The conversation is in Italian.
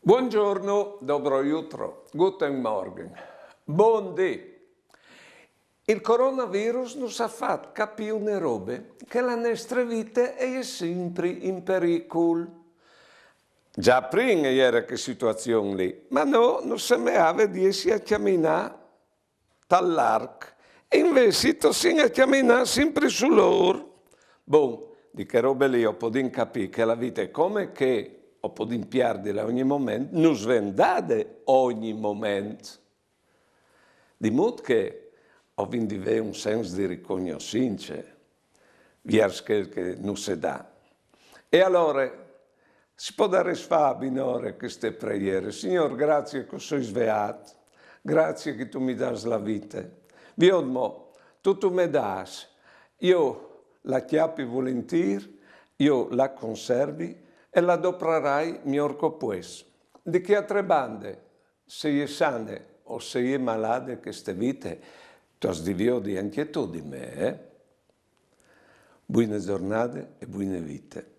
Buongiorno, dobro jutro, guten morgen, buon day. Il coronavirus nos ha fatto capire una roba che la nostra vita è sempre in pericolo. Già prima era che situazione lì, ma no, non sembrava di essere camminata tallarc. E investitosi a camminare sempre su loro. Boh, di che robe lì ho potuto capire che la vita è come che ho potuto impiardela ogni momento, non svendate ogni momento. Di modo che ho vinto un senso di riconoscenza, viarsche che non si dà. E allora si può dare sfabinore queste preghiere. Signore, grazie che sono sveato Grazie che tu mi das la vita. Viodmo, tu tu me das. Io la chiappi volentir, io la conservi e la doprarai mio corpues. Di che ha tre bande, se è sane o se è malade queste vite, tu as di anche tu di me, eh? Buone giornate e buone vite.